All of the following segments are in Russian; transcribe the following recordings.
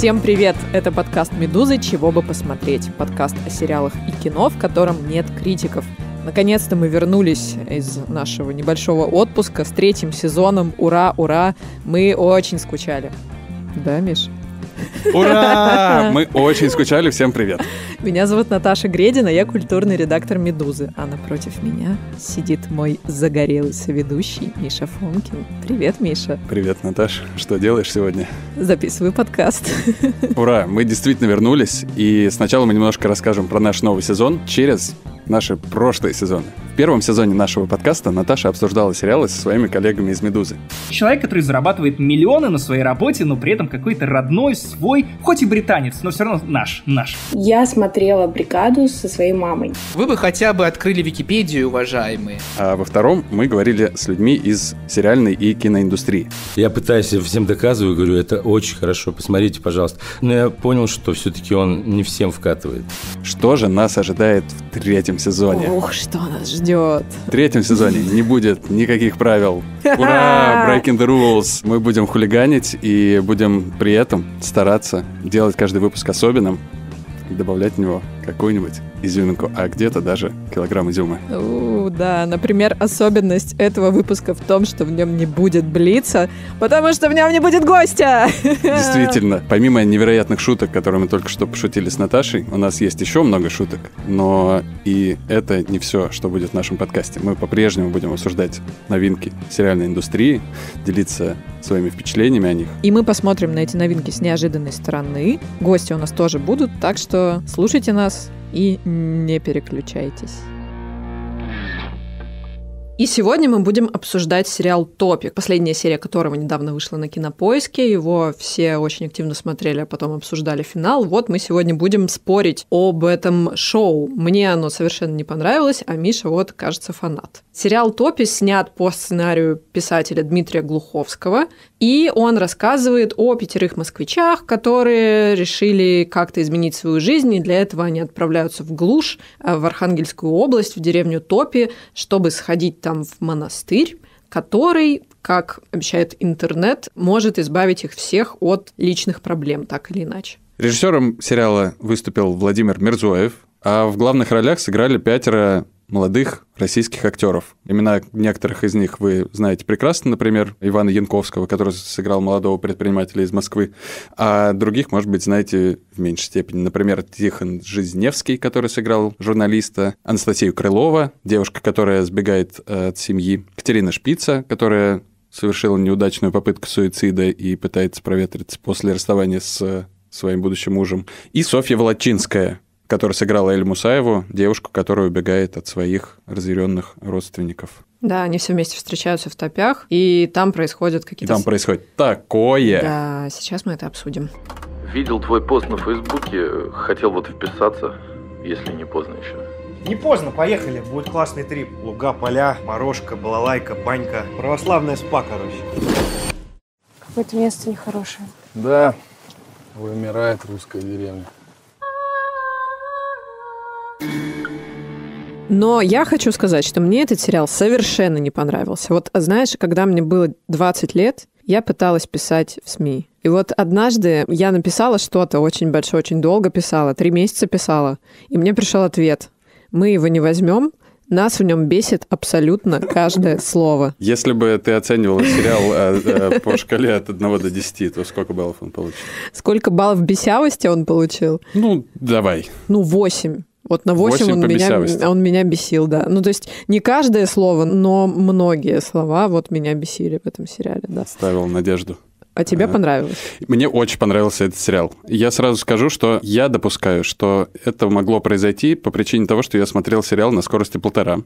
Всем привет! Это подкаст «Медузы. Чего бы посмотреть?» Подкаст о сериалах и кино, в котором нет критиков. Наконец-то мы вернулись из нашего небольшого отпуска с третьим сезоном. Ура, ура! Мы очень скучали. Да, Миш? Ура! Мы очень скучали, всем привет. Меня зовут Наташа Гредина, я культурный редактор «Медузы», а напротив меня сидит мой загорелый соведущий Миша Фомкин. Привет, Миша. Привет, Наташ. Что делаешь сегодня? Записываю подкаст. Ура, мы действительно вернулись, и сначала мы немножко расскажем про наш новый сезон через наши прошлые сезоны. В первом сезоне нашего подкаста Наташа обсуждала сериалы со своими коллегами из «Медузы». Человек, который зарабатывает миллионы на своей работе, но при этом какой-то родной, свой, хоть и британец, но все равно наш, наш. Я смотрела «Бригаду» со своей мамой. Вы бы хотя бы открыли Википедию, уважаемые. А во втором мы говорили с людьми из сериальной и киноиндустрии. Я пытаюсь всем доказываю, говорю, это очень хорошо, посмотрите, пожалуйста. Но я понял, что все-таки он не всем вкатывает. Что же нас ожидает в третьем сезоне. Ох, что нас ждет. В третьем сезоне не будет никаких правил. Ура! Breaking the rules. Мы будем хулиганить и будем при этом стараться делать каждый выпуск особенным и добавлять в него какую-нибудь изюминку, а где-то даже килограмм изюма. У, да, например, особенность этого выпуска в том, что в нем не будет блица, потому что в нем не будет гостя. Действительно, помимо невероятных шуток, которые мы только что пошутили с Наташей, у нас есть еще много шуток, но и это не все, что будет в нашем подкасте. Мы по-прежнему будем обсуждать новинки сериальной индустрии, делиться своими впечатлениями о них. И мы посмотрим на эти новинки с неожиданной стороны. Гости у нас тоже будут, так что слушайте нас, и не переключайтесь. И сегодня мы будем обсуждать сериал «Топик», последняя серия которого недавно вышла на Кинопоиске. Его все очень активно смотрели, а потом обсуждали финал. Вот мы сегодня будем спорить об этом шоу. Мне оно совершенно не понравилось, а Миша вот, кажется, фанат. Сериал Топик снят по сценарию писателя Дмитрия Глуховского, и он рассказывает о пятерых москвичах, которые решили как-то изменить свою жизнь, и для этого они отправляются в глушь, э, в Архангельскую область, в деревню Топи, чтобы сходить там там в монастырь, который, как обещает интернет, может избавить их всех от личных проблем, так или иначе. Режиссером сериала выступил Владимир Мерзуев, а в главных ролях сыграли пятеро молодых российских актеров. Имена некоторых из них вы знаете прекрасно, например, Ивана Янковского, который сыграл молодого предпринимателя из Москвы, а других, может быть, знаете в меньшей степени. Например, Тихон Жизневский, который сыграл журналиста, Анастасию Крылова, девушка, которая сбегает э, от семьи, Катерина Шпица, которая совершила неудачную попытку суицида и пытается проветриться после расставания с э, своим будущим мужем, и Софья Волочинская, который сыграла Эль Мусаеву, девушку, которая убегает от своих разъяренных родственников. Да, они все вместе встречаются в топях, и там происходят какие-то... И там происходит такое! Да, сейчас мы это обсудим. Видел твой пост на Фейсбуке, хотел вот вписаться, если не поздно еще. Не поздно, поехали, будет классный трип. Луга, поля, морожка, балалайка, банька, православная спа, короче. Какое-то место нехорошее. Да, вымирает русская деревня. Но я хочу сказать, что мне этот сериал совершенно не понравился. Вот знаешь, когда мне было 20 лет, я пыталась писать в СМИ. И вот однажды я написала что-то очень большое, очень долго писала, три месяца писала, и мне пришел ответ. Мы его не возьмем, нас в нем бесит абсолютно каждое слово. Если бы ты оценивала сериал э, э, по шкале от 1 до 10, то сколько баллов он получил? Сколько баллов бесявости он получил? Ну, давай. Ну, 8. Вот на 8, 8 он, меня, он меня бесил, да. Ну, то есть не каждое слово, но многие слова вот меня бесили в этом сериале, да. Ставил надежду а тебе а, понравилось? Мне очень понравился этот сериал. Я сразу скажу, что я допускаю, что это могло произойти по причине того, что я смотрел сериал на скорости полтора.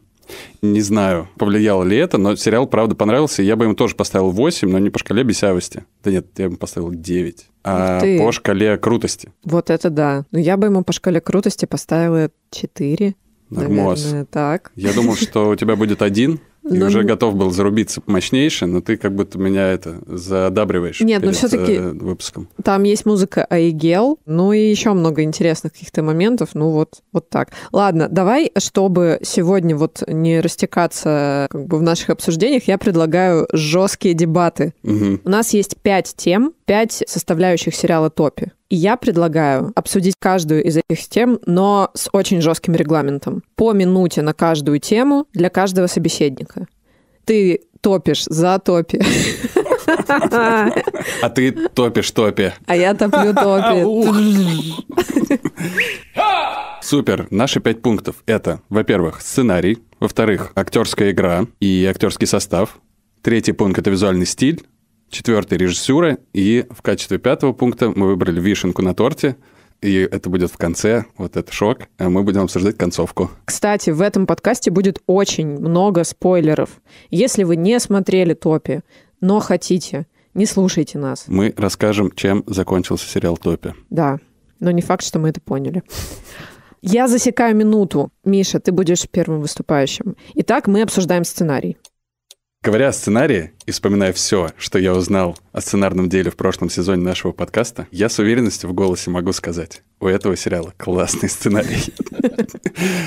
Не знаю, повлияло ли это, но сериал, правда, понравился. Я бы ему тоже поставил 8, но не по шкале бесявости. Да нет, я бы поставил 9. А Ты. по шкале крутости. Вот это да. Но ну, я бы ему по шкале крутости поставила 4. Нормально. Так. Я думал, что у тебя будет один, и но... Ну, уже готов был зарубиться мощнейше, но ты как будто меня это задабриваешь. Нет, ну перед, но все-таки э, выпуском. Там есть музыка Айгел, ну и еще много интересных каких-то моментов. Ну вот, вот так. Ладно, давай, чтобы сегодня вот не растекаться как бы в наших обсуждениях, я предлагаю жесткие дебаты. Угу. У нас есть пять тем, пять составляющих сериала «Топи». И я предлагаю обсудить каждую из этих тем, но с очень жестким регламентом. По минуте на каждую тему для каждого собеседника. Ты топишь за топи. А ты топишь топи. А я топлю топи. Супер. Наши пять пунктов — это, во-первых, сценарий, во-вторых, актерская игра и актерский состав, третий пункт — это визуальный стиль, четвертый режиссура, и в качестве пятого пункта мы выбрали вишенку на торте, и это будет в конце, вот это шок, а мы будем обсуждать концовку. Кстати, в этом подкасте будет очень много спойлеров. Если вы не смотрели Топи, но хотите, не слушайте нас. Мы расскажем, чем закончился сериал Топи. Да, но не факт, что мы это поняли. Я засекаю минуту. Миша, ты будешь первым выступающим. Итак, мы обсуждаем сценарий. Говоря о сценарии и вспоминая все, что я узнал о сценарном деле в прошлом сезоне нашего подкаста, я с уверенностью в голосе могу сказать у этого сериала классный сценарий.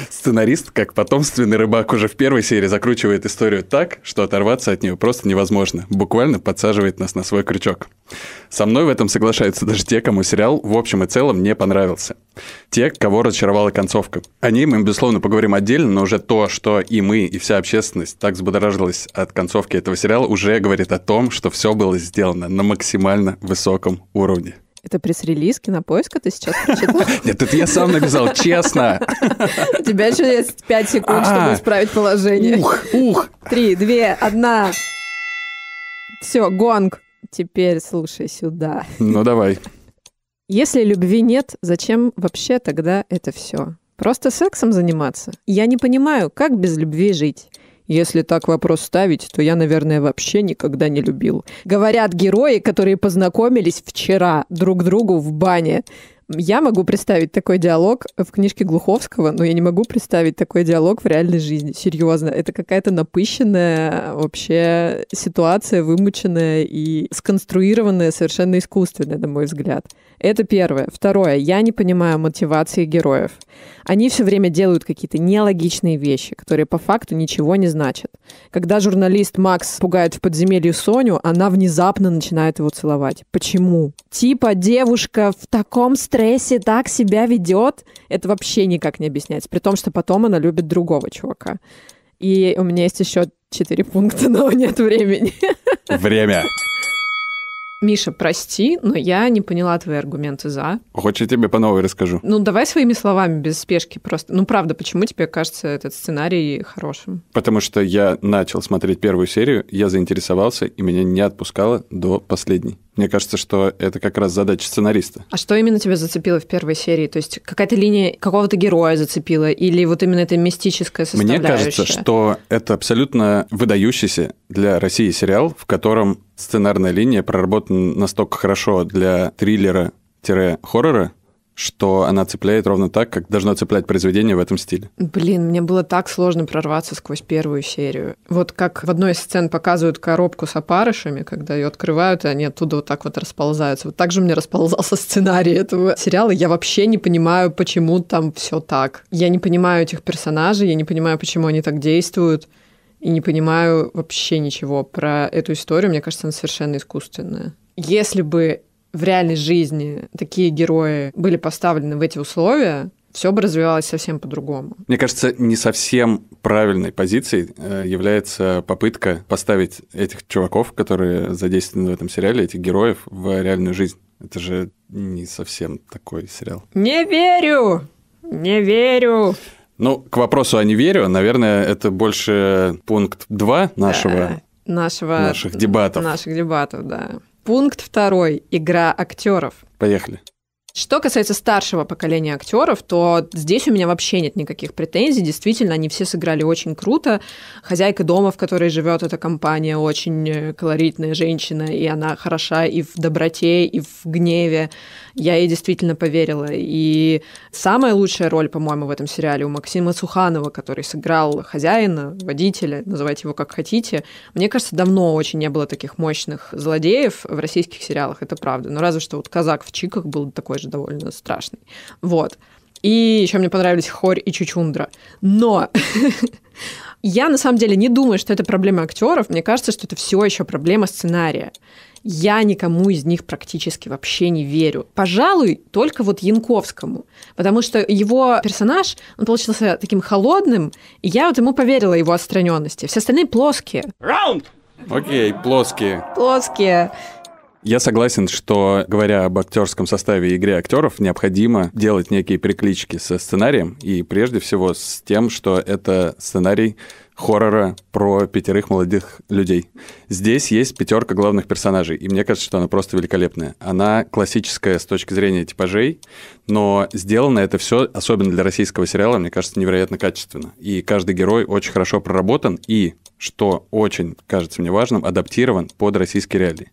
Сценарист, как потомственный рыбак, уже в первой серии закручивает историю так, что оторваться от нее просто невозможно. Буквально подсаживает нас на свой крючок. Со мной в этом соглашаются даже те, кому сериал в общем и целом не понравился. Те, кого разочаровала концовка. О ней мы, безусловно, поговорим отдельно, но уже то, что и мы, и вся общественность так взбодоражилась от концовки этого сериала, уже говорит о том, что все было сделано на максимально высоком уровне. Это пресс-релиз кинопоиска ты сейчас прочитал? Нет, это я сам написал, честно. У тебя еще есть пять секунд, а. чтобы исправить положение. Ух, ух. Три, две, одна. Все, гонг. Теперь слушай сюда. Ну давай. Если любви нет, зачем вообще тогда это все? Просто сексом заниматься? Я не понимаю, как без любви жить. Если так вопрос ставить, то я, наверное, вообще никогда не любил. Говорят герои, которые познакомились вчера друг другу в бане. Я могу представить такой диалог в книжке Глуховского, но я не могу представить такой диалог в реальной жизни. Серьезно, это какая-то напыщенная вообще ситуация, вымученная и сконструированная совершенно искусственно, на мой взгляд. Это первое. Второе. Я не понимаю мотивации героев. Они все время делают какие-то нелогичные вещи, которые по факту ничего не значат. Когда журналист Макс пугает в подземелье Соню, она внезапно начинает его целовать. Почему? Типа девушка в таком стрессе так себя ведет? Это вообще никак не объясняется. При том, что потом она любит другого чувака. И у меня есть еще четыре пункта, но нет времени. Время. Миша, прости, но я не поняла твои аргументы за. Хочешь, я тебе по новой расскажу? Ну, давай своими словами, без спешки просто. Ну, правда, почему тебе кажется этот сценарий хорошим? Потому что я начал смотреть первую серию, я заинтересовался, и меня не отпускало до последней. Мне кажется, что это как раз задача сценариста. А что именно тебя зацепило в первой серии? То есть какая-то линия какого-то героя зацепила или вот именно это мистическое составляющее? Мне кажется, что это абсолютно выдающийся для России сериал, в котором сценарная линия проработана настолько хорошо для триллера-хоррора, что она цепляет ровно так, как должно цеплять произведение в этом стиле. Блин, мне было так сложно прорваться сквозь первую серию. Вот как в одной из сцен показывают коробку с опарышами, когда ее открывают, и они оттуда вот так вот расползаются. Вот так же мне расползался сценарий этого сериала. Я вообще не понимаю, почему там все так. Я не понимаю этих персонажей, я не понимаю, почему они так действуют. И не понимаю вообще ничего про эту историю. Мне кажется, она совершенно искусственная. Если бы в реальной жизни такие герои были поставлены в эти условия, все бы развивалось совсем по-другому. Мне кажется, не совсем правильной позицией э, является попытка поставить этих чуваков, которые задействованы в этом сериале, этих героев, в реальную жизнь. Это же не совсем такой сериал. Не верю! Не верю! Ну, к вопросу о не верю, наверное, это больше пункт 2 нашего... Да, нашего... Наших дебатов. Наших дебатов, да. Пункт второй. Игра актеров. Поехали. Что касается старшего поколения актеров, то здесь у меня вообще нет никаких претензий. Действительно, они все сыграли очень круто. Хозяйка дома, в которой живет эта компания, очень э, колоритная женщина, и она хороша и в доброте, и в гневе. Я ей действительно поверила. И самая лучшая роль, по-моему, в этом сериале у Максима Суханова, который сыграл хозяина, водителя, называйте его как хотите. Мне кажется, давно очень не было таких мощных злодеев в российских сериалах, это правда. Но ну, разве что вот казак в чиках был такой же даже довольно страшный. Вот. И еще мне понравились хорь и чучундра. Но я на самом деле не думаю, что это проблема актеров. Мне кажется, что это все еще проблема сценария. Я никому из них практически вообще не верю. Пожалуй, только вот Янковскому. Потому что его персонаж, он получился таким холодным, и я вот ему поверила его отстраненности. Все остальные плоские. Раунд! Окей, плоские. Плоские. Я согласен, что, говоря об актерском составе и игре актеров, необходимо делать некие переклички со сценарием и прежде всего с тем, что это сценарий хоррора про пятерых молодых людей. Здесь есть пятерка главных персонажей, и мне кажется, что она просто великолепная. Она классическая с точки зрения типажей, но сделано это все, особенно для российского сериала, мне кажется, невероятно качественно. И каждый герой очень хорошо проработан и, что очень кажется мне важным, адаптирован под российские реалии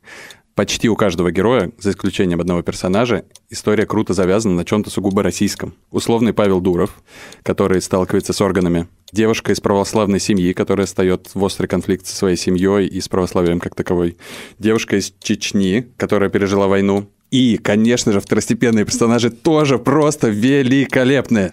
почти у каждого героя, за исключением одного персонажа, история круто завязана на чем-то сугубо российском. Условный Павел Дуров, который сталкивается с органами. Девушка из православной семьи, которая встает в острый конфликт со своей семьей и с православием как таковой. Девушка из Чечни, которая пережила войну. И, конечно же, второстепенные персонажи тоже просто великолепные.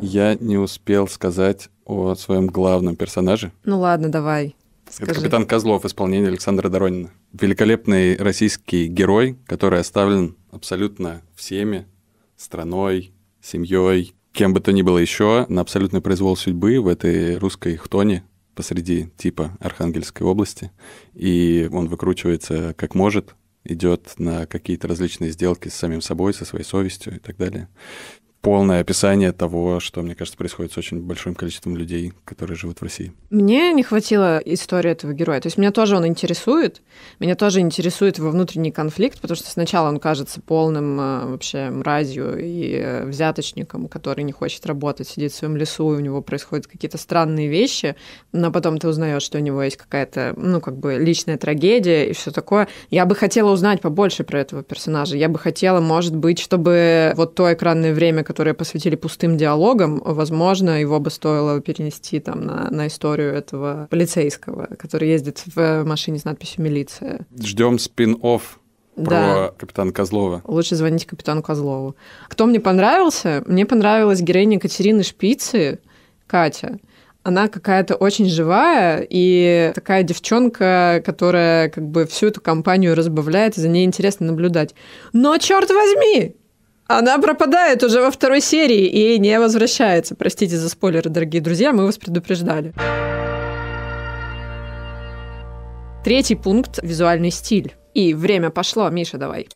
Я не успел сказать о своем главном персонаже. Ну ладно, давай. Скажи. Это капитан Козлов, исполнение Александра Доронина. Великолепный российский герой, который оставлен абсолютно всеми, страной, семьей, кем бы то ни было еще, на абсолютный произвол судьбы в этой русской хтоне посреди типа Архангельской области. И он выкручивается как может, идет на какие-то различные сделки с самим собой, со своей совестью и так далее полное описание того, что, мне кажется, происходит с очень большим количеством людей, которые живут в России. Мне не хватило истории этого героя. То есть меня тоже он интересует, меня тоже интересует его внутренний конфликт, потому что сначала он кажется полным э, вообще мразью и э, взяточником, который не хочет работать, сидит в своем лесу, и у него происходят какие-то странные вещи, но потом ты узнаешь, что у него есть какая-то, ну, как бы личная трагедия и все такое. Я бы хотела узнать побольше про этого персонажа. Я бы хотела, может быть, чтобы вот то экранное время, которые посвятили пустым диалогам, возможно, его бы стоило перенести там на, на историю этого полицейского, который ездит в машине с надписью «Милиция». Ждем спин-офф про да. капитана Козлова. Лучше звоните капитану Козлову. Кто мне понравился? Мне понравилась героиня Катерины Шпицы, Катя она какая-то очень живая и такая девчонка, которая как бы всю эту компанию разбавляет, и за ней интересно наблюдать. Но, черт возьми, она пропадает уже во второй серии и не возвращается. Простите за спойлеры, дорогие друзья, мы вас предупреждали. Третий пункт – визуальный стиль. И время пошло. Миша, давай.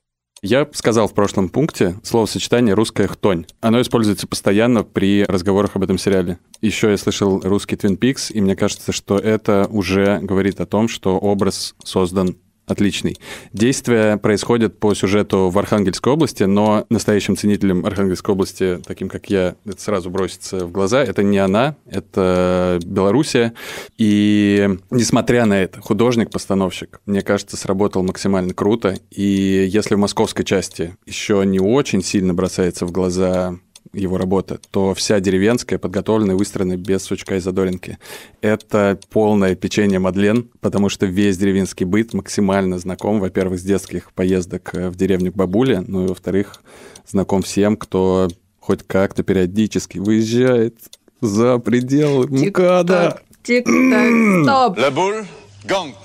Я сказал в прошлом пункте словосочетание «русская хтонь». Оно используется постоянно при разговорах об этом сериале. Еще я слышал русский твин пикс, и мне кажется, что это уже говорит о том, что образ создан Отличный. Действия происходят по сюжету в Архангельской области, но настоящим ценителем Архангельской области, таким как я, это сразу бросится в глаза. Это не она, это Белоруссия. И несмотря на это, художник-постановщик, мне кажется, сработал максимально круто. И если в московской части еще не очень сильно бросается в глаза его работа, то вся деревенская подготовлена и выстроена без сучка и задоринки. Это полное печенье Мадлен, потому что весь деревенский быт максимально знаком, во-первых, с детских поездок э, в деревню к бабуле, ну и, во-вторых, знаком всем, кто хоть как-то периодически выезжает за пределы МКАДа. Тик-так, стоп! Лебуль, гонг!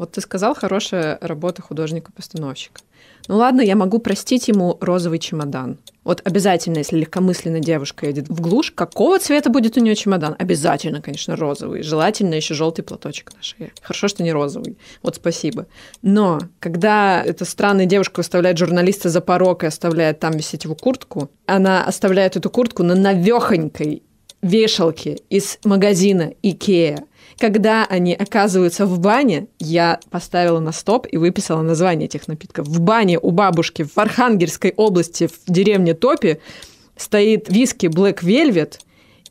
Вот ты сказал, хорошая работа художника-постановщика. Ну ладно, я могу простить ему розовый чемодан. Вот обязательно, если легкомысленная девушка едет в глушь, какого цвета будет у нее чемодан? Обязательно, конечно, розовый. Желательно еще желтый платочек на шее. Хорошо, что не розовый. Вот спасибо. Но когда эта странная девушка выставляет журналиста за порог и оставляет там висеть его куртку, она оставляет эту куртку на навехонькой вешалке из магазина Икея когда они оказываются в бане, я поставила на стоп и выписала название этих напитков. В бане у бабушки в Архангельской области в деревне Топи стоит виски Black Velvet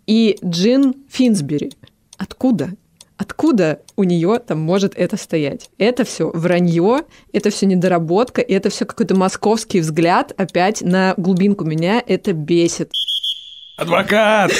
и джин Финсбери. Откуда? Откуда у нее там может это стоять? Это все вранье, это все недоработка, это все какой-то московский взгляд опять на глубинку меня это бесит. Адвокат!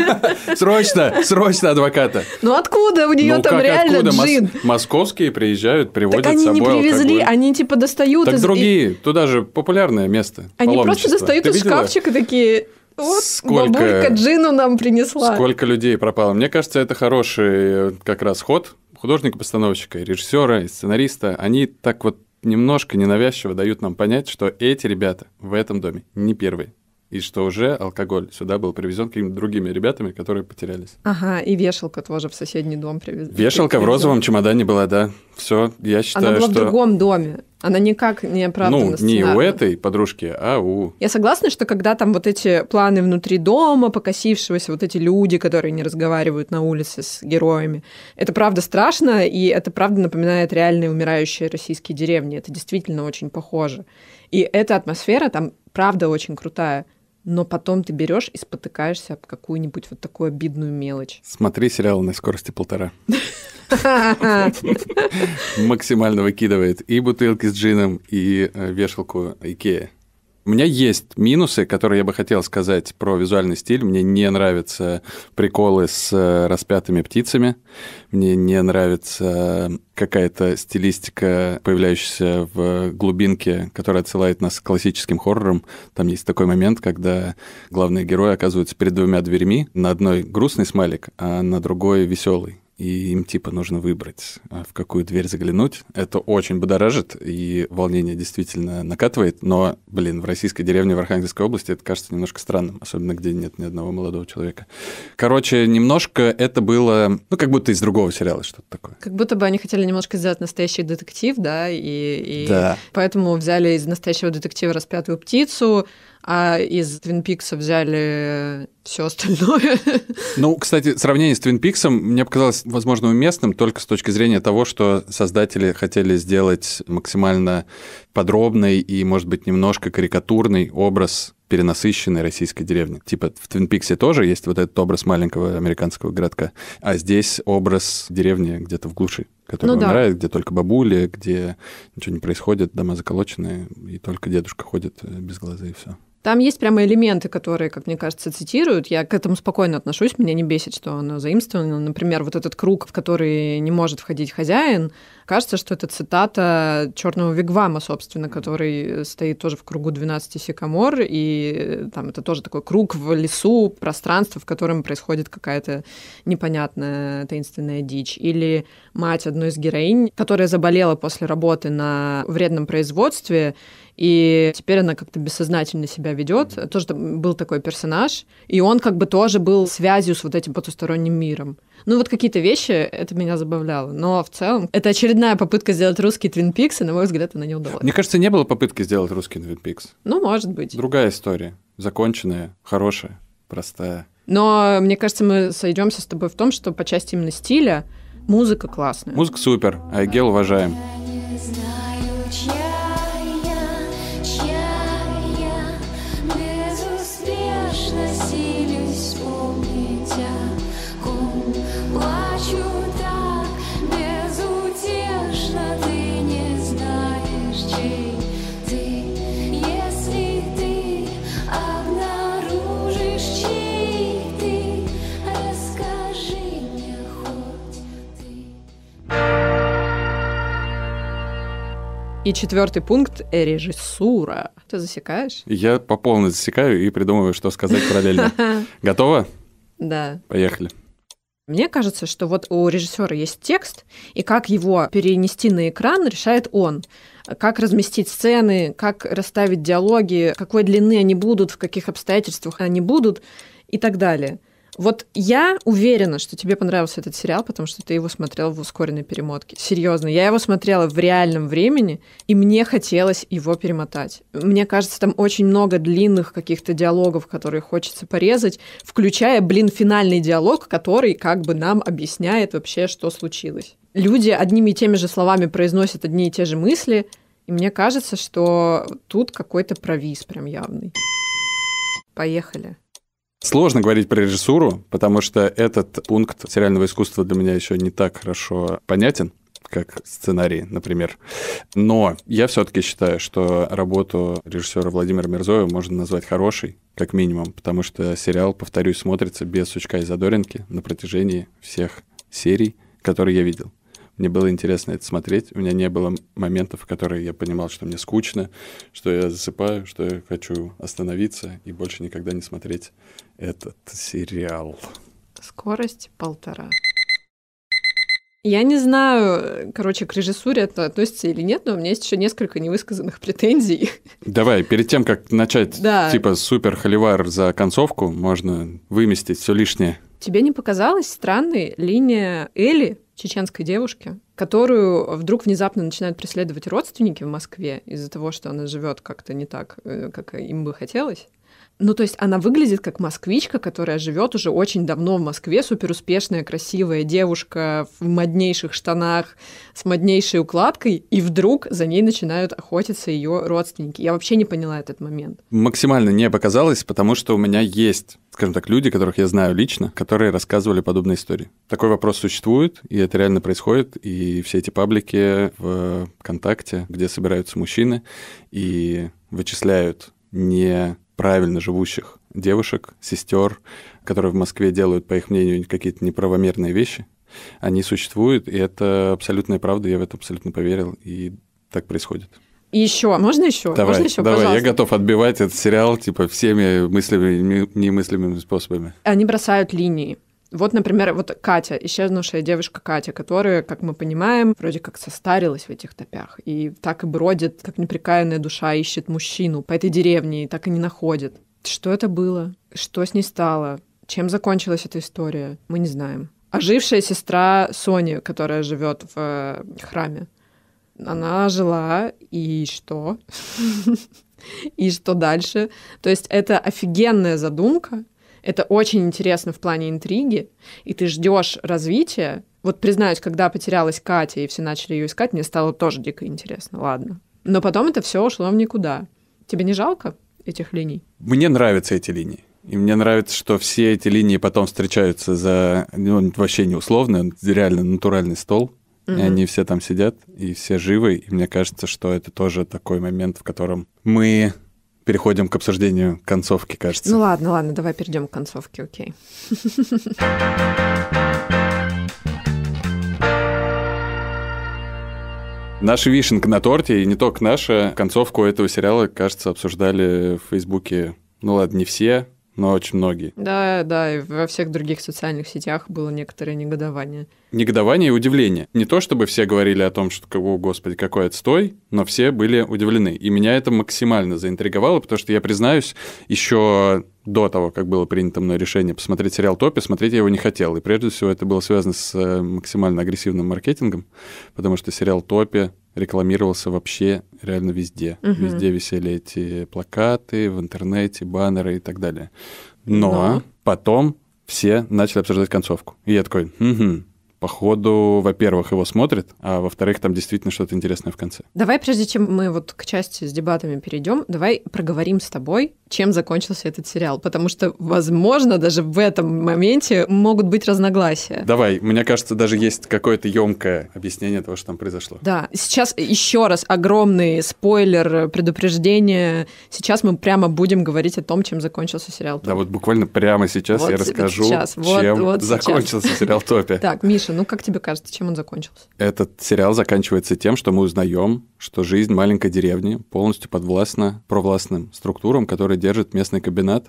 Срочно, срочно адвоката. Ну откуда у нее ну, там реально откуда? джин? Мос- московские приезжают, приводят так они с собой не привезли, алкоголь. они типа достают так из... другие, туда же популярное место. Они просто достают Ты из видела? шкафчика такие... Вот сколько, бабулька джину нам принесла. Сколько людей пропало. Мне кажется, это хороший э, как раз ход художника-постановщика, режиссера, сценариста. Они так вот немножко ненавязчиво дают нам понять, что эти ребята в этом доме не первые и что уже алкоголь сюда был привезен какими-то другими ребятами, которые потерялись. Ага, и вешалка тоже в соседний дом привезли. Вешалка привезли. в розовом чемодане была, да. Все, я считаю, Она была что... в другом доме. Она никак не оправдана Ну, не у этой подружки, а у... Я согласна, что когда там вот эти планы внутри дома, покосившегося, вот эти люди, которые не разговаривают на улице с героями, это правда страшно, и это правда напоминает реальные умирающие российские деревни. Это действительно очень похоже. И эта атмосфера там правда очень крутая но потом ты берешь и спотыкаешься об какую-нибудь вот такую обидную мелочь. Смотри сериал на скорости полтора. Максимально выкидывает и бутылки с джином, и э, вешалку Икея. У меня есть минусы, которые я бы хотел сказать про визуальный стиль. Мне не нравятся приколы с э, распятыми птицами. Мне не нравится какая-то стилистика, появляющаяся в глубинке, которая отсылает нас к классическим хоррорам. Там есть такой момент, когда главные герои оказываются перед двумя дверьми. На одной грустный смайлик, а на другой веселый и им типа нужно выбрать, а в какую дверь заглянуть. Это очень будоражит, и волнение действительно накатывает, но, блин, в российской деревне в Архангельской области это кажется немножко странным, особенно где нет ни одного молодого человека. Короче, немножко это было, ну, как будто из другого сериала что-то такое. Как будто бы они хотели немножко сделать настоящий детектив, да, и, и да. поэтому взяли из настоящего детектива «Распятую птицу», а из Твин Пикса взяли все остальное. Ну, кстати, сравнение с Твин Пиксом мне показалось, возможно, уместным только с точки зрения того, что создатели хотели сделать максимально подробный и, может быть, немножко карикатурный образ перенасыщенной российской деревни. Типа в Твин Пиксе тоже есть вот этот образ маленького американского городка, а здесь образ деревни где-то в глуши, которая ну, умирает, да. где только бабули, где ничего не происходит, дома заколочены и только дедушка ходит э, без глаза, и все. Там есть прямо элементы, которые, как мне кажется, цитируют. Я к этому спокойно отношусь, меня не бесит, что оно заимствовано. Например, вот этот круг, в который не может входить хозяин, Кажется, что это цитата черного вигвама, собственно, который стоит тоже в кругу 12 сикамор, и э, там это тоже такой круг в лесу, пространство, в котором происходит какая-то непонятная таинственная дичь. Или мать одной из героинь, которая заболела после работы на вредном производстве, и теперь она как-то бессознательно себя ведет. Тоже был такой персонаж, и он как бы тоже был связью с вот этим потусторонним миром. Ну вот какие-то вещи, это меня забавляло. Но в целом, это очередная попытка сделать русский Твин Пикс, и, на мой взгляд, она не удалась. Мне кажется, не было попытки сделать русский Твин Пикс. Ну, может быть. Другая история. Законченная, хорошая, простая. Но мне кажется, мы сойдемся с тобой в том, что по части именно стиля музыка классная. Музыка супер, Айгел уважаем. И четвертый пункт – режиссура. Ты засекаешь? Я по полной засекаю и придумываю, что сказать параллельно. Готово? Да. Поехали. Мне кажется, что вот у режиссера есть текст, и как его перенести на экран, решает он. Как разместить сцены, как расставить диалоги, какой длины они будут, в каких обстоятельствах они будут и так далее. Вот я уверена, что тебе понравился этот сериал, потому что ты его смотрел в ускоренной перемотке. Серьезно, я его смотрела в реальном времени, и мне хотелось его перемотать. Мне кажется, там очень много длинных каких-то диалогов, которые хочется порезать, включая, блин, финальный диалог, который как бы нам объясняет вообще, что случилось. Люди одними и теми же словами произносят одни и те же мысли, и мне кажется, что тут какой-то провис прям явный. Поехали. Сложно говорить про режиссуру, потому что этот пункт сериального искусства для меня еще не так хорошо понятен как сценарий, например. Но я все-таки считаю, что работу режиссера Владимира Мирзоева можно назвать хорошей, как минимум, потому что сериал, повторюсь, смотрится без сучка и задоринки на протяжении всех серий, которые я видел. Мне было интересно это смотреть. У меня не было моментов, в которые я понимал, что мне скучно, что я засыпаю, что я хочу остановиться и больше никогда не смотреть этот сериал. Скорость полтора. Я не знаю, короче, к режиссуре это относится или нет, но у меня есть еще несколько невысказанных претензий. Давай, перед тем, как начать, да. типа, супер холивар за концовку, можно выместить все лишнее. Тебе не показалась странной линия Эли, чеченской девушки, которую вдруг внезапно начинают преследовать родственники в Москве из-за того, что она живет как-то не так, э, как им бы хотелось? Ну, то есть она выглядит как москвичка, которая живет уже очень давно в Москве, суперуспешная, красивая девушка в моднейших штанах, с моднейшей укладкой, и вдруг за ней начинают охотиться ее родственники. Я вообще не поняла этот момент. Максимально не показалось, потому что у меня есть, скажем так, люди, которых я знаю лично, которые рассказывали подобные истории. Такой вопрос существует, и это реально происходит, и все эти паблики в ВКонтакте, где собираются мужчины и вычисляют не правильно живущих девушек, сестер, которые в Москве делают, по их мнению, какие-то неправомерные вещи, они существуют, и это абсолютная правда, я в это абсолютно поверил, и так происходит. еще, можно еще? Давай, можно еще, давай, пожалуйста? я готов отбивать этот сериал типа всеми мыслями, немыслимыми способами. Они бросают линии. Вот, например, вот Катя, исчезнувшая девушка Катя, которая, как мы понимаем, вроде как состарилась в этих топях. И так и бродит, как неприкаянная душа ищет мужчину по этой деревне и так и не находит. Что это было? Что с ней стало? Чем закончилась эта история? Мы не знаем. Ожившая сестра Сони, которая живет в э, храме, она жила, и что? и что дальше? То есть это офигенная задумка, это очень интересно в плане интриги, и ты ждешь развития. Вот признаюсь, когда потерялась Катя и все начали ее искать, мне стало тоже дико интересно, ладно. Но потом это все ушло в никуда. Тебе не жалко этих линий? Мне нравятся эти линии. И мне нравится, что все эти линии потом встречаются за ну, вообще не условно, реально натуральный стол. Mm-hmm. И они все там сидят, и все живы. И мне кажется, что это тоже такой момент, в котором мы переходим к обсуждению концовки, кажется. Ну ладно, ладно, давай перейдем к концовке, окей. Наша вишенка на торте, и не только наша, концовку этого сериала, кажется, обсуждали в Фейсбуке, ну ладно, не все, но очень многие. Да, да, и во всех других социальных сетях было некоторое негодование. Негодование и удивление. Не то, чтобы все говорили о том, что, о, господи, какой отстой, но все были удивлены. И меня это максимально заинтриговало, потому что я признаюсь, еще до того, как было принято мной решение посмотреть сериал «Топи», смотреть я его не хотел. И прежде всего это было связано с э, максимально агрессивным маркетингом, потому что сериал «Топи» рекламировался вообще реально везде. Угу. Везде висели эти плакаты, в интернете, баннеры и так далее. Но, Но потом все начали обсуждать концовку. И я такой, угу, по ходу, во-первых, его смотрят, а во-вторых, там действительно что-то интересное в конце. Давай, прежде чем мы вот к части с дебатами перейдем, давай проговорим с тобой, чем закончился этот сериал, потому что, возможно, даже в этом моменте могут быть разногласия. Давай, мне кажется, даже есть какое-то емкое объяснение того, что там произошло. Да, сейчас еще раз огромный спойлер, предупреждение. Сейчас мы прямо будем говорить о том, чем закончился сериал. Да, вот буквально прямо сейчас вот я расскажу, сейчас. чем вот закончился сейчас. сериал Топи. Так, Миша, Слушай, ну как тебе кажется, чем он закончился? Этот сериал заканчивается тем, что мы узнаем, что жизнь маленькой деревни полностью подвластна провластным структурам, которые держат местный кабинет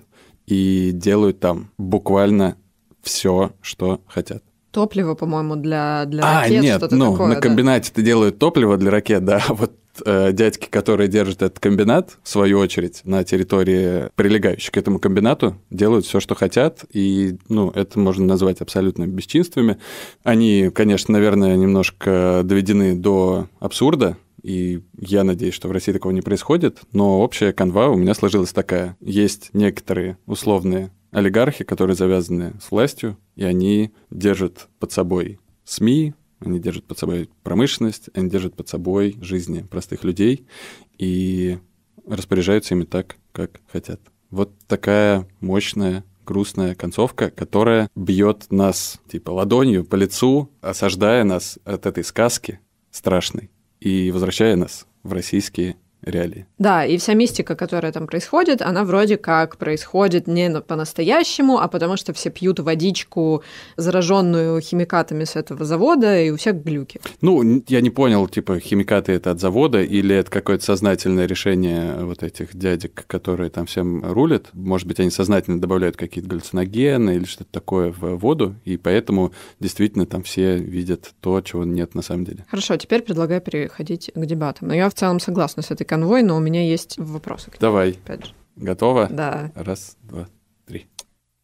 и делают там буквально все, что хотят. Топливо, по-моему, для, для а, ракет, нет, что-то ну, такое. На комбинате-то делают топливо для ракет, да, а вот э, дядьки, которые держат этот комбинат, в свою очередь, на территории, прилегающей к этому комбинату, делают все, что хотят, и, ну, это можно назвать абсолютно бесчинствами. Они, конечно, наверное, немножко доведены до абсурда, и я надеюсь, что в России такого не происходит, но общая канва у меня сложилась такая. Есть некоторые условные олигархи, которые завязаны с властью, и они держат под собой СМИ, они держат под собой промышленность, они держат под собой жизни простых людей и распоряжаются ими так, как хотят. Вот такая мощная грустная концовка, которая бьет нас типа ладонью по лицу, осаждая нас от этой сказки страшной и возвращая нас в российские реалии. Да, и вся мистика, которая там происходит, она вроде как происходит не по-настоящему, а потому что все пьют водичку, зараженную химикатами с этого завода, и у всех глюки. Ну, я не понял, типа, химикаты это от завода или это какое-то сознательное решение вот этих дядек, которые там всем рулят. Может быть, они сознательно добавляют какие-то галлюциногены или что-то такое в воду, и поэтому действительно там все видят то, чего нет на самом деле. Хорошо, теперь предлагаю переходить к дебатам. Но я в целом согласна с этой конвой, но у меня есть вопросы. К Давай. Опять же. Готова? Да. Раз, два, три.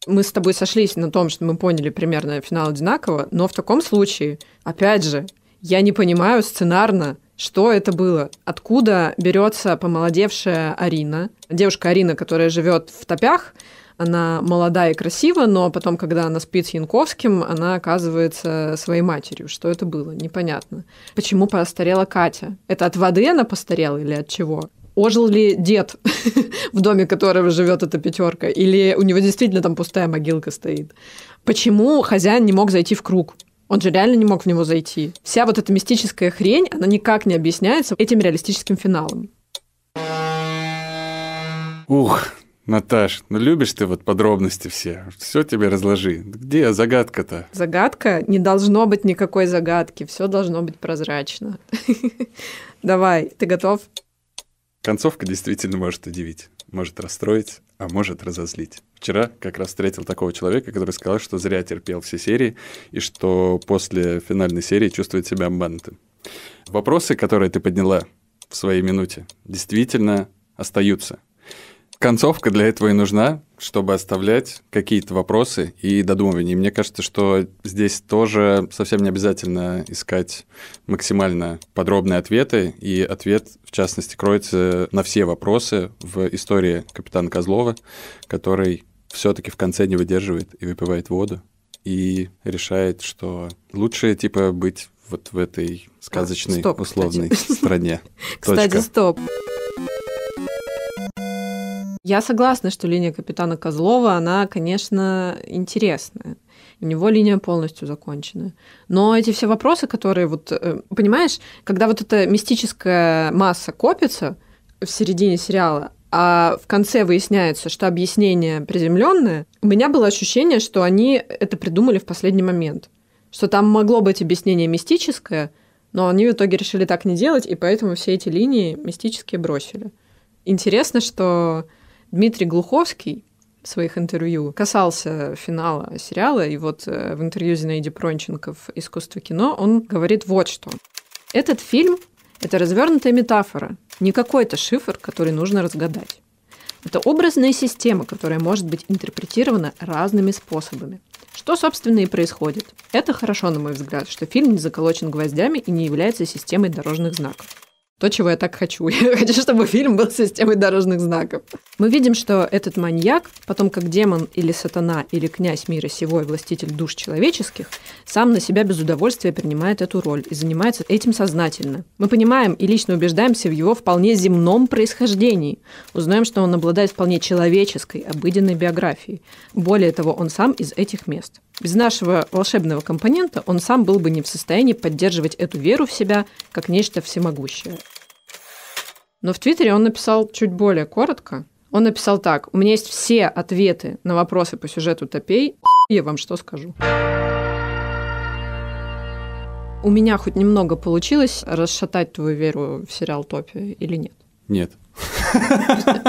Мы с тобой сошлись на том, что мы поняли примерно финал одинаково, но в таком случае, опять же, я не понимаю сценарно, что это было? Откуда берется помолодевшая Арина? Девушка Арина, которая живет в топях, она молода и красива, но потом, когда она спит с Янковским, она оказывается своей матерью. Что это было? Непонятно. Почему постарела Катя? Это от воды она постарела или от чего? ожил ли дед, в доме которого живет эта пятерка, или у него действительно там пустая могилка стоит. Почему хозяин не мог зайти в круг? Он же реально не мог в него зайти. Вся вот эта мистическая хрень, она никак не объясняется этим реалистическим финалом. Ух, Наташ, ну любишь ты вот подробности все, все тебе разложи. Где загадка-то? Загадка? Не должно быть никакой загадки, все должно быть прозрачно. Давай, ты готов? Концовка действительно может удивить, может расстроить, а может разозлить. Вчера как раз встретил такого человека, который сказал, что зря терпел все серии и что после финальной серии чувствует себя обманутым. Вопросы, которые ты подняла в своей минуте, действительно остаются концовка для этого и нужна, чтобы оставлять какие-то вопросы и додумывания. И мне кажется, что здесь тоже совсем не обязательно искать максимально подробные ответы, и ответ, в частности, кроется на все вопросы в истории капитана Козлова, который все-таки в конце не выдерживает и выпивает воду, и решает, что лучше, типа, быть вот в этой а, сказочной, стоп, условной кстати. стране. Кстати, Точка. стоп. Я согласна, что линия капитана Козлова, она, конечно, интересная. У него линия полностью закончена. Но эти все вопросы, которые вот... Э, понимаешь, когда вот эта мистическая масса копится в середине сериала, а в конце выясняется, что объяснение приземленное, у меня было ощущение, что они это придумали в последний момент. Что там могло быть объяснение мистическое, но они в итоге решили так не делать, и поэтому все эти линии мистические бросили. Интересно, что Дмитрий Глуховский в своих интервью касался финала сериала, и вот э, в интервью Зинаиде Пронченков «Искусство кино» он говорит вот что. Этот фильм – это развернутая метафора, не какой-то шифр, который нужно разгадать. Это образная система, которая может быть интерпретирована разными способами. Что, собственно, и происходит. Это хорошо, на мой взгляд, что фильм не заколочен гвоздями и не является системой дорожных знаков то, чего я так хочу. Я хочу, чтобы фильм был системой дорожных знаков. Мы видим, что этот маньяк, потом как демон или сатана, или князь мира сего и властитель душ человеческих, сам на себя без удовольствия принимает эту роль и занимается этим сознательно. Мы понимаем и лично убеждаемся в его вполне земном происхождении. Узнаем, что он обладает вполне человеческой, обыденной биографией. Более того, он сам из этих мест. Без нашего волшебного компонента он сам был бы не в состоянии поддерживать эту веру в себя как нечто всемогущее. Но в Твиттере он написал чуть более коротко. Он написал так. «У меня есть все ответы на вопросы по сюжету Топей. Я вам что скажу». У меня хоть немного получилось расшатать твою веру в сериал Топи или нет? Нет.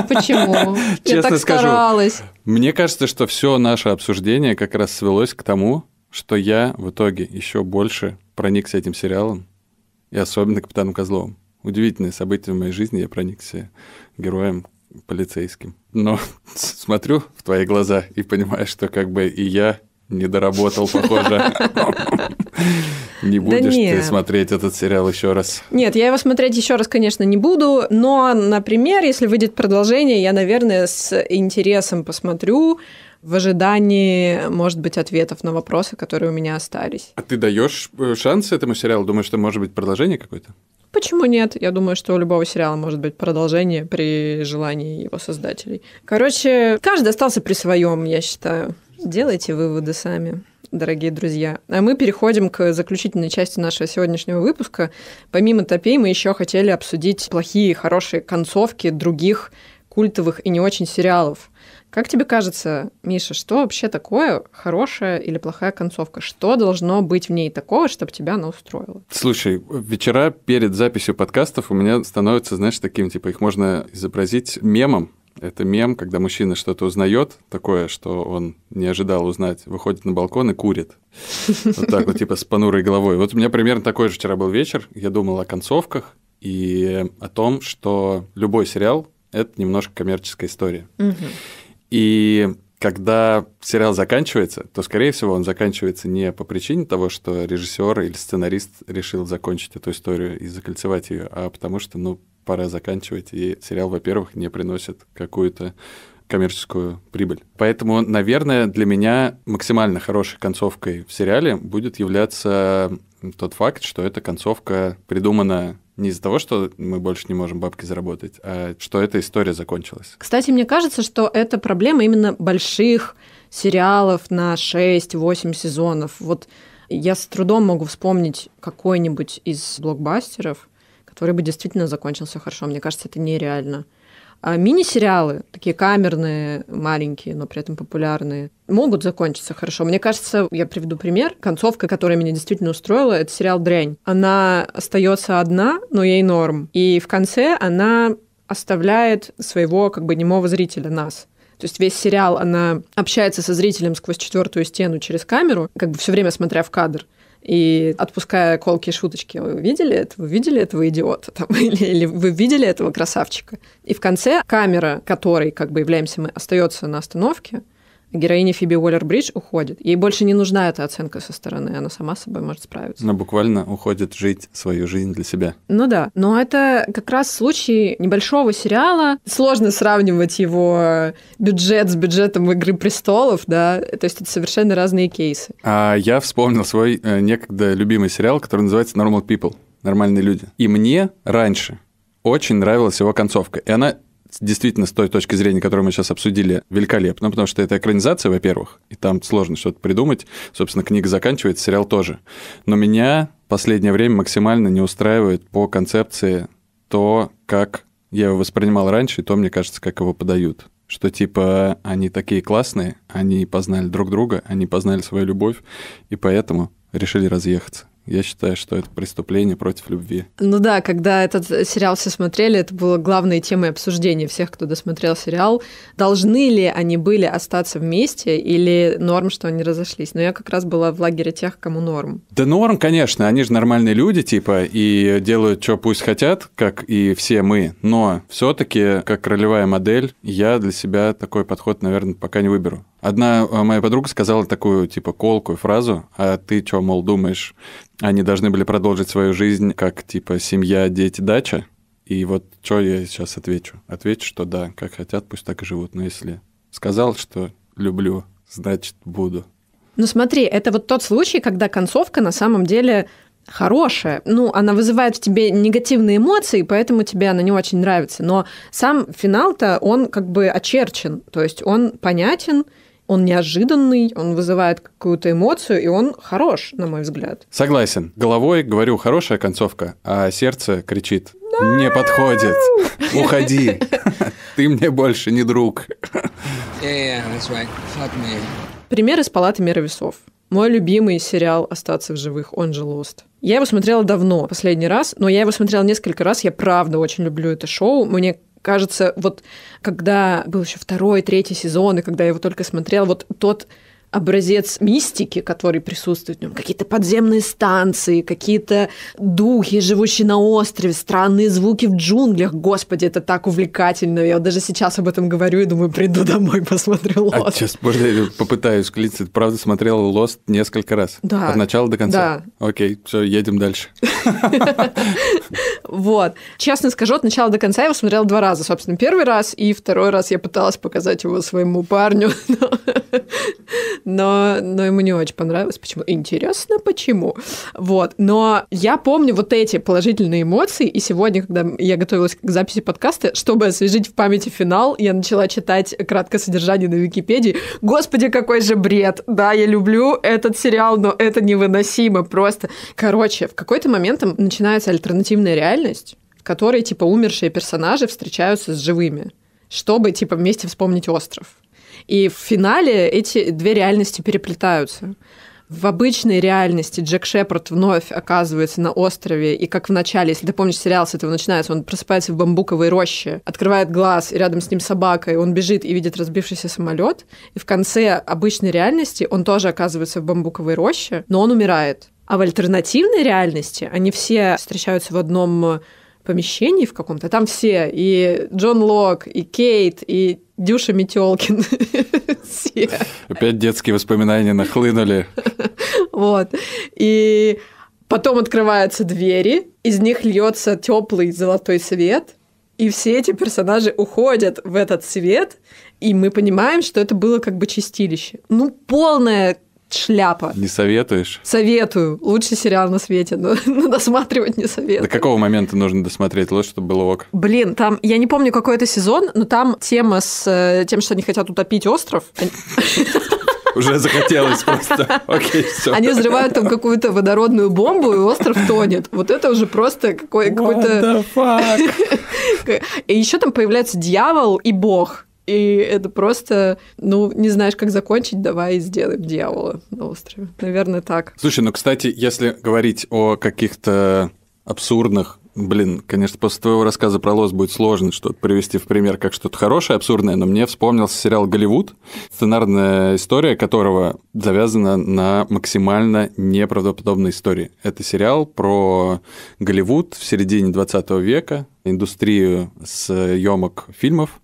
Почему? Честно Я так скажу, старалась. Мне кажется, что все наше обсуждение как раз свелось к тому, что я в итоге еще больше проникся этим сериалом, и особенно Капитаном Козловым удивительное событие в моей жизни. Я проникся героем полицейским. Но смотрю в твои глаза и понимаю, что как бы и я не доработал, похоже. Не будешь ты смотреть этот сериал еще раз? Нет, я его смотреть еще раз, конечно, не буду, но, например, если выйдет продолжение, я, наверное, с интересом посмотрю, в ожидании, может быть, ответов на вопросы, которые у меня остались. А ты даешь э, шанс этому сериалу? Думаешь, что может быть продолжение какое-то? Почему нет? Я думаю, что у любого сериала может быть продолжение при желании его создателей. Короче, каждый остался при своем, я считаю. Делайте выводы сами дорогие друзья. А мы переходим к заключительной части нашего сегодняшнего выпуска. Помимо топей мы еще хотели обсудить плохие и хорошие концовки других культовых и не очень сериалов. Как тебе кажется, Миша, что вообще такое хорошая или плохая концовка? Что должно быть в ней такого, чтобы тебя она устроила? Слушай, вечера перед записью подкастов у меня становятся, знаешь, таким, типа, их можно изобразить мемом, это мем, когда мужчина что-то узнает, такое, что он не ожидал узнать, выходит на балкон и курит. Вот так вот, типа с понурой головой. Вот у меня примерно такой же вчера был вечер. Я думал о концовках и о том, что любой сериал — это немножко коммерческая история. И когда сериал заканчивается, то, скорее всего, он заканчивается не по причине того, что режиссер или сценарист решил закончить эту историю и закольцевать ее, а потому что, ну, пора заканчивать, и сериал, во-первых, не приносит какую-то коммерческую прибыль. Поэтому, наверное, для меня максимально хорошей концовкой в сериале будет являться тот факт, что эта концовка придумана не из-за того, что мы больше не можем бабки заработать, а что эта история закончилась. Кстати, мне кажется, что это проблема именно больших сериалов на 6-8 сезонов. Вот я с трудом могу вспомнить какой-нибудь из блокбастеров, который бы действительно закончился хорошо. Мне кажется, это нереально. А, мини-сериалы, такие камерные, маленькие, но при этом популярные, могут закончиться хорошо. Мне кажется, я приведу пример. Концовка, которая меня действительно устроила, это сериал «Дрянь». Она остается одна, но ей норм. И в конце она оставляет своего как бы немого зрителя, нас. То есть весь сериал, она общается со зрителем сквозь четвертую стену через камеру, как бы все время смотря в кадр. И отпуская колки и шуточки, вы видели это? Вы видели этого идиота? Там, или, или вы видели этого красавчика? И в конце камера, которой как бы являемся мы, остается на остановке, героиня Фиби Уоллер-Бридж уходит. Ей больше не нужна эта оценка со стороны, она сама с собой может справиться. Она буквально уходит жить свою жизнь для себя. Ну да, но это как раз случай небольшого сериала. Сложно сравнивать его бюджет с бюджетом «Игры престолов», да, то есть это совершенно разные кейсы. А я вспомнил свой э, некогда любимый сериал, который называется «Normal People», «Нормальные люди». И мне раньше очень нравилась его концовка. И она действительно, с той точки зрения, которую мы сейчас обсудили, великолепно, потому что это экранизация, во-первых, и там сложно что-то придумать. Собственно, книга заканчивается, сериал тоже. Но меня в последнее время максимально не устраивает по концепции то, как я его воспринимал раньше, и то, мне кажется, как его подают. Что типа они такие классные, они познали друг друга, они познали свою любовь, и поэтому решили разъехаться. Я считаю, что это преступление против любви. Ну да, когда этот сериал все смотрели, это было главной темой обсуждения всех, кто досмотрел сериал. Должны ли они были остаться вместе или норм, что они разошлись? Но я как раз была в лагере тех, кому норм. Да норм, конечно, они же нормальные люди, типа, и делают, что пусть хотят, как и все мы. Но все таки как ролевая модель, я для себя такой подход, наверное, пока не выберу. Одна э, моя подруга сказала такую, типа, колкую фразу, а ты что, мол, думаешь, они должны были продолжить свою жизнь как, типа, семья, дети, дача? И вот что я сейчас отвечу? Отвечу, что да, как хотят, пусть так и живут. Но если сказал, что люблю, значит, буду. Ну смотри, это вот тот случай, когда концовка на самом деле хорошая. Ну, она вызывает в тебе негативные эмоции, поэтому тебе она не очень нравится. Но сам финал-то, он как бы очерчен, то есть он понятен, он неожиданный, он вызывает какую-то эмоцию, и он хорош, на мой взгляд. Согласен. Головой говорю хорошая концовка, а сердце кричит no! «Не подходит! Уходи! Ты мне больше не друг!» Пример из «Палаты мира весов». Мой любимый сериал «Остаться в живых», он же «Лост». Я его смотрела давно, последний раз, но я его смотрела несколько раз. Я правда очень люблю это шоу. Мне кажется, вот когда был еще второй, третий сезон, и когда я его только смотрела, вот тот образец мистики, который присутствует в нем. Какие-то подземные станции, какие-то духи, живущие на острове, странные звуки в джунглях. Господи, это так увлекательно. Я вот даже сейчас об этом говорю и думаю, приду домой, посмотрю Лост. А сейчас, можно я попытаюсь клиться? Правда, смотрел Лост несколько раз. Да. От начала до конца. Да. Окей, все, едем дальше. Вот. Честно скажу, от начала до конца я его смотрела два раза. Собственно, первый раз и второй раз я пыталась показать его своему парню. но, но ему не очень понравилось. Почему? Интересно, почему. Вот. Но я помню вот эти положительные эмоции, и сегодня, когда я готовилась к записи подкаста, чтобы освежить в памяти финал, я начала читать краткое содержание на Википедии. Господи, какой же бред! Да, я люблю этот сериал, но это невыносимо просто. Короче, в какой-то момент там начинается альтернативная реальность, в которой, типа, умершие персонажи встречаются с живыми чтобы, типа, вместе вспомнить остров. И в финале эти две реальности переплетаются. В обычной реальности Джек Шепард вновь оказывается на острове, и как в начале, если ты помнишь сериал, с этого начинается, он просыпается в бамбуковой роще, открывает глаз, и рядом с ним собака, и он бежит и видит разбившийся самолет. И в конце обычной реальности он тоже оказывается в бамбуковой роще, но он умирает. А в альтернативной реальности они все встречаются в одном помещении в каком-то, там все, и Джон Лок, и Кейт, и Дюша Метелкин. все. Опять детские воспоминания нахлынули. вот. И потом открываются двери, из них льется теплый золотой свет, и все эти персонажи уходят в этот свет, и мы понимаем, что это было как бы чистилище. Ну, полная шляпа. Не советуешь? Советую. Лучший сериал на свете, но, досматривать не советую. До какого момента нужно досмотреть? лось, чтобы было ок. Блин, там, я не помню, какой это сезон, но там тема с э, тем, что они хотят утопить остров. Уже захотелось просто. Окей, все. Они взрывают там какую-то водородную бомбу, и остров тонет. Вот это уже просто какой-то... И еще там появляется дьявол и бог и это просто, ну, не знаешь, как закончить, давай сделаем дьявола на острове. Наверное, так. Слушай, ну, кстати, если говорить о каких-то абсурдных Блин, конечно, после твоего рассказа про лос будет сложно что-то привести в пример как что-то хорошее, абсурдное, но мне вспомнился сериал «Голливуд», сценарная история которого завязана на максимально неправдоподобной истории. Это сериал про Голливуд в середине 20 века, индустрию съемок фильмов,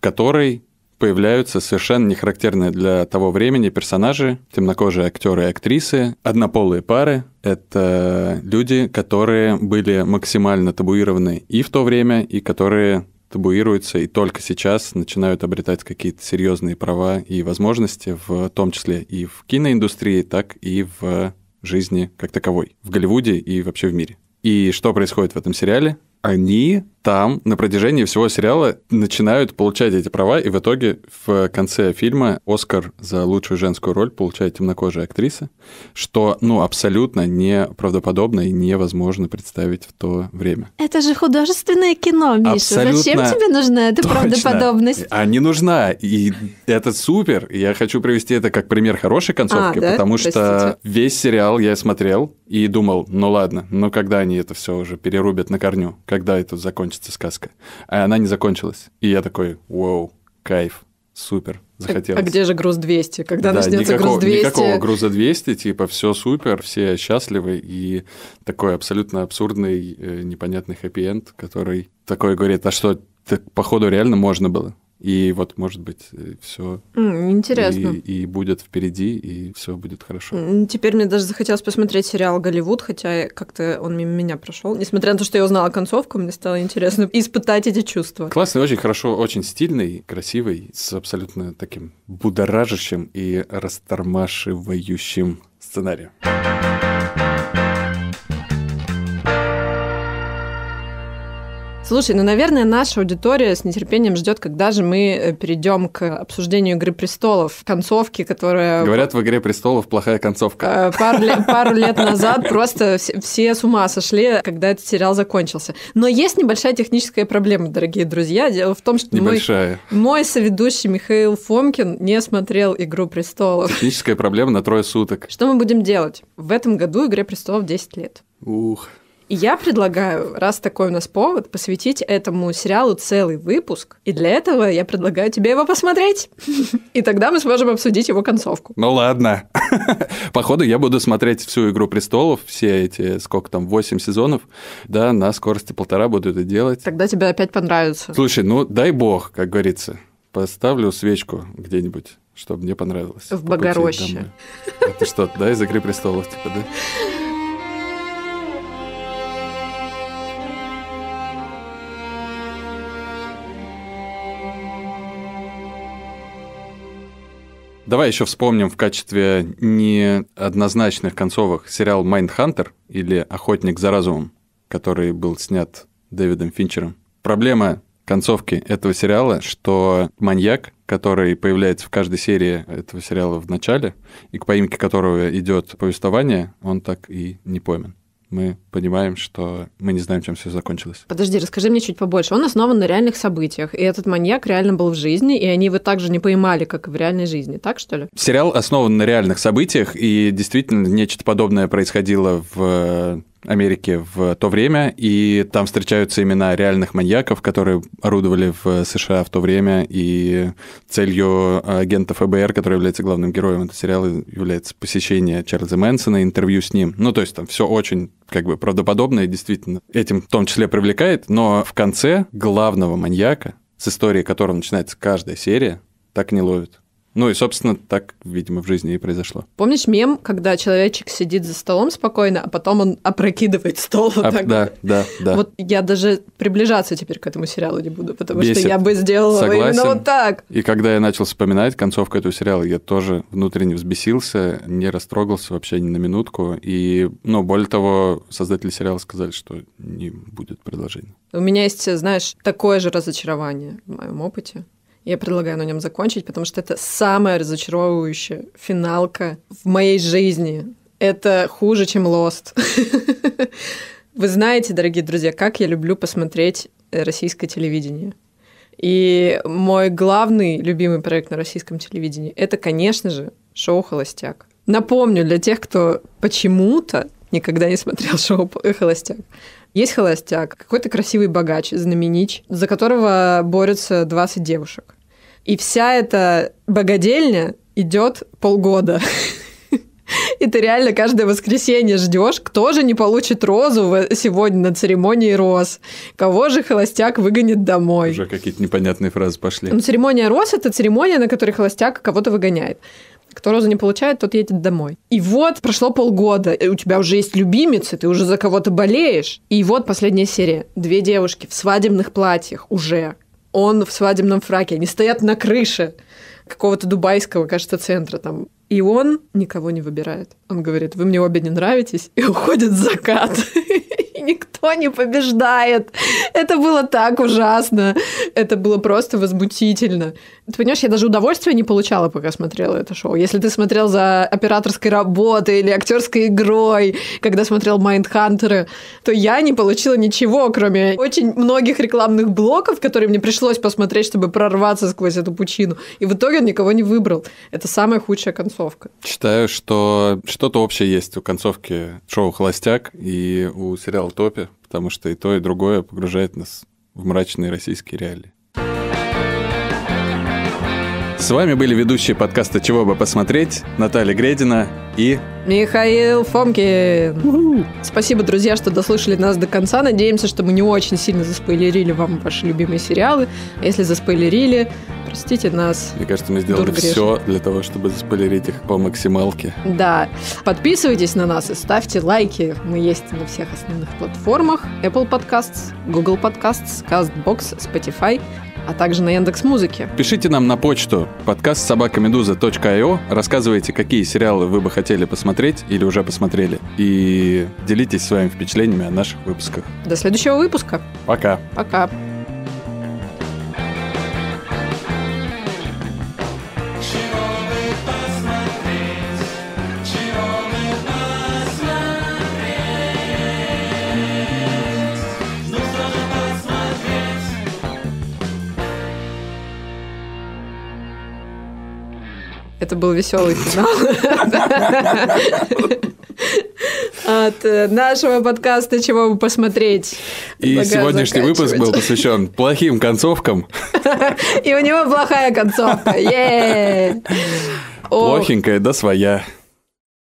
в которой появляются совершенно нехарактерные для того времени персонажи, темнокожие актеры и актрисы, однополые пары. Это люди, которые были максимально табуированы и в то время, и которые табуируются и только сейчас начинают обретать какие-то серьезные права и возможности, в том числе и в киноиндустрии, так и в жизни как таковой, в Голливуде и вообще в мире. И что происходит в этом сериале? они там на протяжении всего сериала начинают получать эти права, и в итоге в конце фильма Оскар за лучшую женскую роль получает темнокожая актриса, что, ну, абсолютно неправдоподобно и невозможно представить в то время. Это же художественное кино, Миша. Абсолютно Зачем тебе нужна эта точно. правдоподобность? А не нужна. И это супер. Я хочу привести это как пример хорошей концовки, а, да? потому Простите. что весь сериал я смотрел и думал, ну ладно, ну когда они это все уже перерубят на корню? когда это закончится сказка. А она не закончилась. И я такой, вау, кайф, супер, захотелось. А, где же груз 200? Когда да, начнется груз 200? Никакого груза 200, типа все супер, все счастливы, и такой абсолютно абсурдный, э, непонятный хэппи-энд, который такой говорит, а что, так, походу реально можно было? И вот, может быть, э, все. интересно. И, и будет впереди, и все будет хорошо. Теперь мне даже захотелось посмотреть сериал Голливуд, хотя как-то он мимо меня прошел. Несмотря на то, что я узнала концовку, мне стало интересно испытать эти чувства. Классный, очень хорошо, очень стильный, красивый, с абсолютно таким будоражащим и растормашивающим сценарием. Слушай, ну, наверное, наша аудитория с нетерпением ждет, когда же мы э, перейдем к обсуждению «Игры престолов», концовки, которая... Говорят, в «Игре престолов» плохая концовка. Э, пару, лет назад просто все с ума сошли, когда этот сериал закончился. Но есть небольшая техническая проблема, дорогие друзья. Дело в том, что небольшая. Мой, мой соведущий Михаил Фомкин не смотрел «Игру престолов». Техническая проблема на трое суток. Что мы будем делать? В этом году «Игре престолов» 10 лет. Ух. И я предлагаю, раз такой у нас повод, посвятить этому сериалу целый выпуск. И для этого я предлагаю тебе его посмотреть. И тогда мы сможем обсудить его концовку. Ну ладно. Походу, я буду смотреть всю «Игру престолов», все эти, сколько там, 8 сезонов. Да, на скорости полтора буду это делать. Тогда тебе опять понравится. Слушай, ну дай бог, как говорится. Поставлю свечку где-нибудь, чтобы мне понравилось. В Богороще. Это что, да, из «Игры престолов», типа, да? Давай еще вспомним в качестве неоднозначных концовок сериал «Майндхантер» или «Охотник за разумом», который был снят Дэвидом Финчером. Проблема концовки этого сериала, что маньяк, который появляется в каждой серии этого сериала в начале, и к поимке которого идет повествование, он так и не пойман мы понимаем, что мы не знаем, чем все закончилось. Подожди, расскажи мне чуть побольше. Он основан на реальных событиях, и этот маньяк реально был в жизни, и они его также не поймали, как и в реальной жизни, так что ли? Сериал основан на реальных событиях, и действительно нечто подобное происходило в э, Америки в то время, и там встречаются имена реальных маньяков, которые орудовали в США в то время, и целью э, агента ФБР, который является главным героем этого сериала, является посещение Чарльза Мэнсона, интервью с ним. Ну, то есть там все очень как бы правдоподобно и действительно этим в том числе привлекает, но в конце главного маньяка, с истории которого начинается каждая серия, так не ловит. Ну и, собственно, так, видимо, в жизни и произошло. Помнишь мем, когда человечек сидит за столом спокойно, а потом он опрокидывает стол а, так? Да, да, да. Вот я даже приближаться теперь к этому сериалу не буду, потому Бесит. что я бы сделала Согласен. именно вот так. И когда я начал вспоминать концовку этого сериала, я тоже внутренне взбесился, не растрогался вообще ни на минутку. И, ну, более того, создатели сериала сказали, что не будет продолжения. У меня есть, знаешь, такое же разочарование в моем опыте. Я предлагаю на нем закончить, потому что это самая разочаровывающая финалка в моей жизни. Это хуже, чем Lost. Вы знаете, дорогие друзья, как я люблю посмотреть э, российское телевидение. И мой главный любимый проект на российском телевидении – это, конечно же, шоу «Холостяк». Напомню для тех, кто почему-то никогда не смотрел шоу «Холостяк». Есть холостяк, какой-то красивый богач, знаменич, за которого борются 20 девушек. И вся эта богадельня идет полгода. И ты реально каждое воскресенье ждешь, кто же не получит розу сегодня на церемонии роз, кого же холостяк выгонит домой. Уже какие-то непонятные фразы пошли. Но ну, церемония роз это церемония, на которой холостяк кого-то выгоняет. Кто розу не получает, тот едет домой. И вот прошло полгода, у тебя уже есть любимец, и ты уже за кого-то болеешь. И вот последняя серия. Две девушки в свадебных платьях уже. Он в свадебном фраке. Они стоят на крыше какого-то дубайского, кажется, центра там. И он никого не выбирает. Он говорит, вы мне обе не нравитесь, и уходит в закат. и никто не побеждает. Это было так ужасно. Это было просто возмутительно. Ты понимаешь, я даже удовольствия не получала, пока смотрела это шоу. Если ты смотрел за операторской работой или актерской игрой, когда смотрел Майндхантеры, то я не получила ничего, кроме очень многих рекламных блоков, которые мне пришлось посмотреть, чтобы прорваться сквозь эту пучину. И в итоге он никого не выбрал. Это самая худшая концовка. Считаю, что что-то общее есть у концовки шоу «Холостяк» и у сериала сказал топе, потому что и то, и другое погружает нас в мрачные российские реалии. С вами были ведущие подкаста «Чего бы посмотреть» Наталья Гредина и... Михаил Фомкин. У-у-у. Спасибо, друзья, что дослушали нас до конца. Надеемся, что мы не очень сильно заспойлерили вам ваши любимые сериалы. Если заспойлерили, Простите нас. Мне кажется, мы сделали все для того, чтобы заспойлерить их по максималке. Да. Подписывайтесь на нас и ставьте лайки. Мы есть на всех основных платформах. Apple Podcasts, Google Podcasts, CastBox, Spotify а также на Яндекс Музыке. Пишите нам на почту подкаст собакамедуза.io, рассказывайте, какие сериалы вы бы хотели посмотреть или уже посмотрели, и делитесь своими впечатлениями о наших выпусках. До следующего выпуска. Пока. Пока. это был веселый финал от э, нашего подкаста «Чего бы посмотреть». И сегодняшний выпуск был посвящен плохим концовкам. И у него плохая концовка. Плохенькая, да своя.